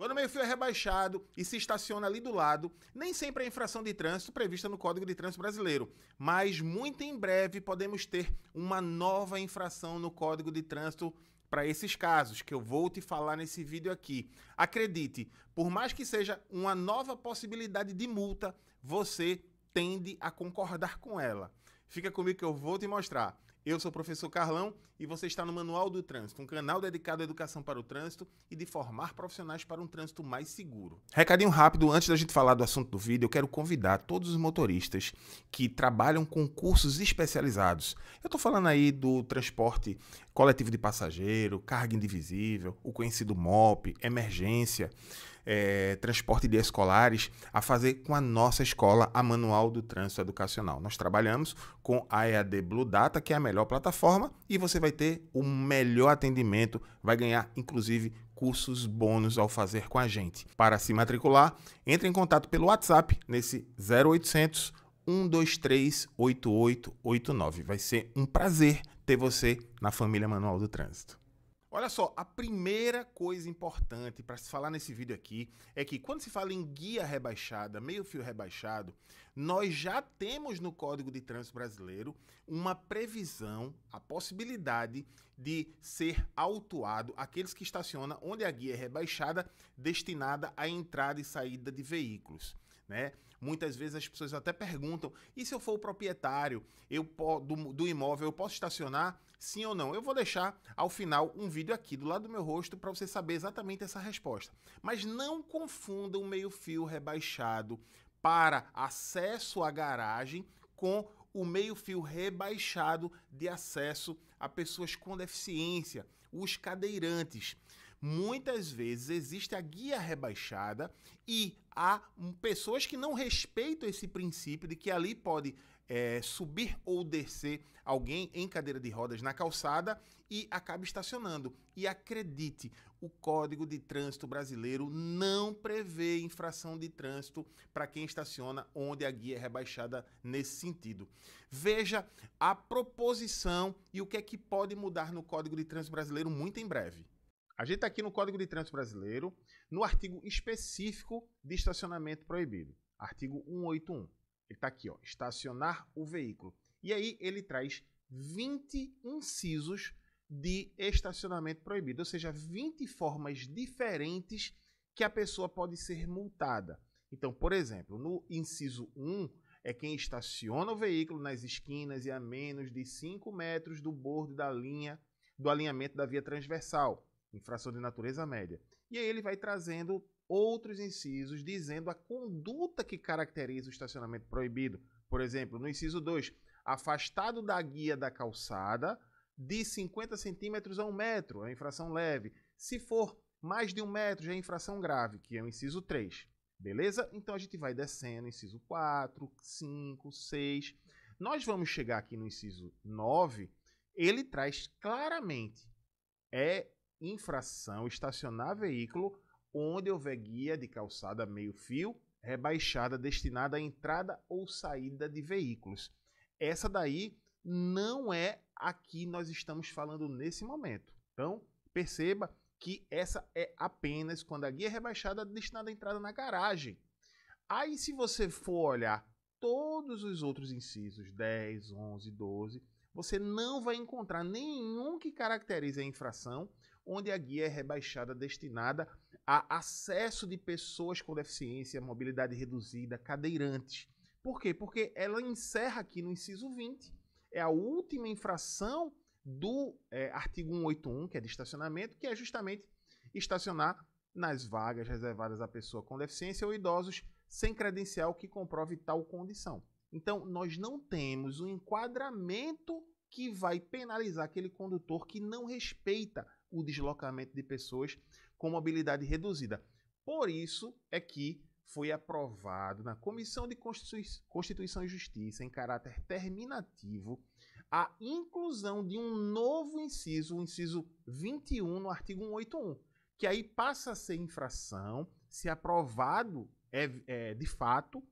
Quando o meio-fio é rebaixado e se estaciona ali do lado, nem sempre é infração de trânsito prevista no Código de Trânsito Brasileiro, mas muito em breve podemos ter uma nova infração no Código de Trânsito para esses casos que eu vou te falar nesse vídeo aqui. Acredite, por mais que seja uma nova possibilidade de multa, você tende a concordar com ela. Fica comigo que eu vou te mostrar. Eu sou o professor Carlão e você está no Manual do Trânsito, um canal dedicado à educação para o trânsito e de formar profissionais para um trânsito mais seguro. Recadinho rápido, antes da gente falar do assunto do vídeo, eu quero convidar todos os motoristas que trabalham com cursos especializados. Eu estou falando aí do transporte coletivo de passageiro, carga indivisível, o conhecido MOP, emergência é, transporte de escolares, a fazer com a nossa escola, a Manual do Trânsito Educacional. Nós trabalhamos com a EAD Blue Data, que é a melhor plataforma, e você vai ter o melhor atendimento, vai ganhar, inclusive, cursos bônus ao fazer com a gente. Para se matricular, entre em contato pelo WhatsApp nesse 0800 123 8889. Vai ser um prazer ter você na família Manual do Trânsito. Olha só, a primeira coisa importante para se falar nesse vídeo aqui é que quando se fala em guia rebaixada, meio-fio rebaixado, nós já temos no Código de Trânsito Brasileiro uma previsão, a possibilidade de ser autuado aqueles que estacionam onde a guia é rebaixada destinada à entrada e saída de veículos. Né? Muitas vezes as pessoas até perguntam: e se eu for o proprietário eu do, do imóvel, eu posso estacionar? Sim ou não? Eu vou deixar ao final um vídeo aqui do lado do meu rosto para você saber exatamente essa resposta. Mas não confunda o meio-fio rebaixado para acesso à garagem com o meio-fio rebaixado de acesso a pessoas com deficiência, os cadeirantes muitas vezes existe a guia rebaixada e há pessoas que não respeitam esse princípio de que ali pode é, subir ou descer alguém em cadeira de rodas na calçada e acaba estacionando. E acredite, o Código de Trânsito Brasileiro não prevê infração de trânsito para quem estaciona onde a guia é rebaixada nesse sentido. Veja a proposição e o que é que pode mudar no Código de Trânsito Brasileiro muito em breve. A gente está aqui no Código de Trânsito Brasileiro, no artigo específico de estacionamento proibido, artigo 181. Ele está aqui, ó, estacionar o veículo. E aí ele traz 20 incisos de estacionamento proibido, ou seja, 20 formas diferentes que a pessoa pode ser multada. Então, por exemplo, no inciso 1, é quem estaciona o veículo nas esquinas e a menos de 5 metros do bordo da linha do alinhamento da via transversal infração de natureza média. E aí ele vai trazendo outros incisos dizendo a conduta que caracteriza o estacionamento proibido. Por exemplo, no inciso 2, afastado da guia da calçada de 50 centímetros a 1 metro, é infração leve. Se for mais de 1 metro, já é infração grave, que é o inciso 3. Beleza? Então a gente vai descendo, inciso 4, 5, 6. Nós vamos chegar aqui no inciso 9, ele traz claramente é infração estacionar veículo onde houver guia de calçada meio-fio rebaixada destinada à entrada ou saída de veículos. Essa daí não é a que nós estamos falando nesse momento. Então, perceba que essa é apenas quando a guia é rebaixada destinada à entrada na garagem. Aí, se você for olhar todos os outros incisos, 10, 11, 12, você não vai encontrar nenhum que caracterize a infração onde a guia é rebaixada destinada a acesso de pessoas com deficiência, mobilidade reduzida, cadeirantes. Por quê? Porque ela encerra aqui no inciso 20, é a última infração do é, artigo 181, que é de estacionamento, que é justamente estacionar nas vagas reservadas à pessoa com deficiência ou idosos sem credencial que comprove tal condição. Então, nós não temos um enquadramento que vai penalizar aquele condutor que não respeita o deslocamento de pessoas com mobilidade reduzida. Por isso é que foi aprovado na Comissão de Constituição e Justiça, em caráter terminativo, a inclusão de um novo inciso, o inciso 21, no artigo 181, que aí passa a ser infração, se aprovado é, é de fato,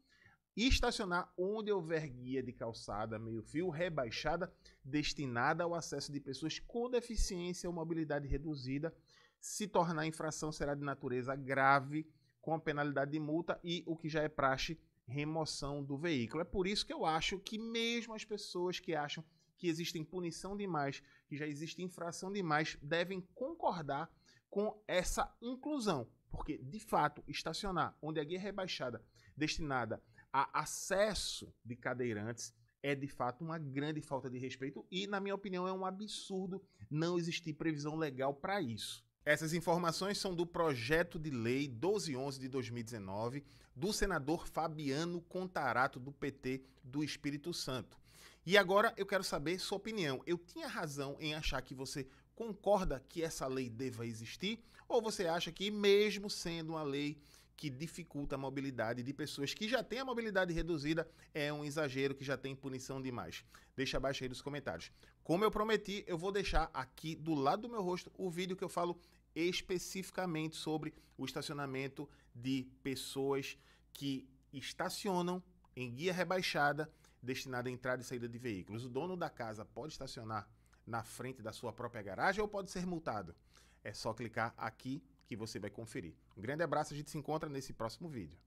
e estacionar onde houver guia de calçada meio-fio rebaixada destinada ao acesso de pessoas com deficiência ou mobilidade reduzida. Se tornar infração será de natureza grave, com a penalidade de multa e o que já é praxe, remoção do veículo. É por isso que eu acho que mesmo as pessoas que acham que existem punição demais, que já existe infração demais, devem concordar com essa inclusão, porque de fato estacionar onde a guia é rebaixada destinada a acesso de cadeirantes é de fato uma grande falta de respeito e, na minha opinião, é um absurdo não existir previsão legal para isso. Essas informações são do projeto de lei 1211 de 2019 do senador Fabiano Contarato do PT do Espírito Santo. E agora eu quero saber sua opinião. Eu tinha razão em achar que você concorda que essa lei deva existir ou você acha que mesmo sendo uma lei que dificulta a mobilidade de pessoas que já têm a mobilidade reduzida é um exagero, que já tem punição demais. Deixa abaixo aí nos comentários. Como eu prometi, eu vou deixar aqui do lado do meu rosto o vídeo que eu falo especificamente sobre o estacionamento de pessoas que estacionam em guia rebaixada destinada à entrada e saída de veículos. O dono da casa pode estacionar na frente da sua própria garagem ou pode ser multado. É só clicar aqui que você vai conferir. Um grande abraço, a gente se encontra nesse próximo vídeo.